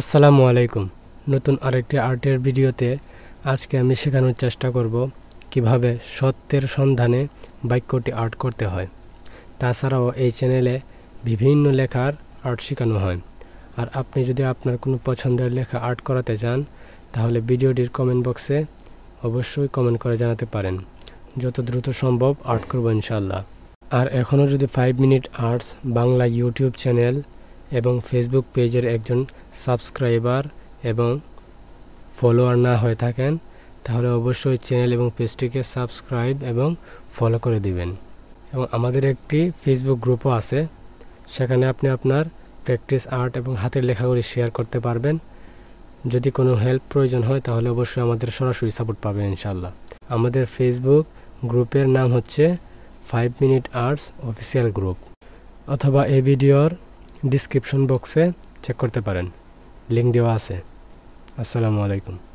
আসসালামু আলাইকুম নতুন আরেকটি আর্টের ভিডিওতে আজকে আমি শেখানোর চেষ্টা করব কিভাবে সত্যের সন্ধানে বাক্যটি আর্ট করতে হয় তাছাড়াও এই চ্যানেলে বিভিন্ন লেখার আর্ট শেখানো হয় আর আপনি যদি আপনার কোনো পছন্দের লেখা আর্ট করাতে চান তাহলে ভিডিওটির কমেন্ট বক্সে অবশ্যই কমেন্ট করে জানাতে পারেন যত দ্রুত সম্ভব আর্ট করবো ইনশাল্লাহ আর এখনও যদি five minute arts Bangla YouTube channel এবং ফেসবুক পেজের একজন সাবস্ক্রাইবার এবং ফলোয়ার না হয়ে থাকেন তাহলে অবশ্যই চ্যানেল এবং পেজটিকে সাবস্ক্রাইব এবং ফলো করে দিবেন এবং আমাদের একটি ফেসবুক গ্রুপও আছে সেখানে আপনি আপনার প্র্যাকটিস আর্ট এবং হাতের লেখাগুলি শেয়ার করতে পারবেন যদি কোনো হেল্প প্রয়োজন হয় তাহলে অবশ্যই আমাদের সরাসরি সাপোর্ট পাবেন ইনশাল্লাহ আমাদের ফেসবুক গ্রুপের নাম হচ্ছে five minute arts official group অথবা এ ভিডিওর ডিসক্রিপশন বক্সে চেক করতে পারেন লিঙ্ক দেওয়া আছে আসসালামু আলাইকুম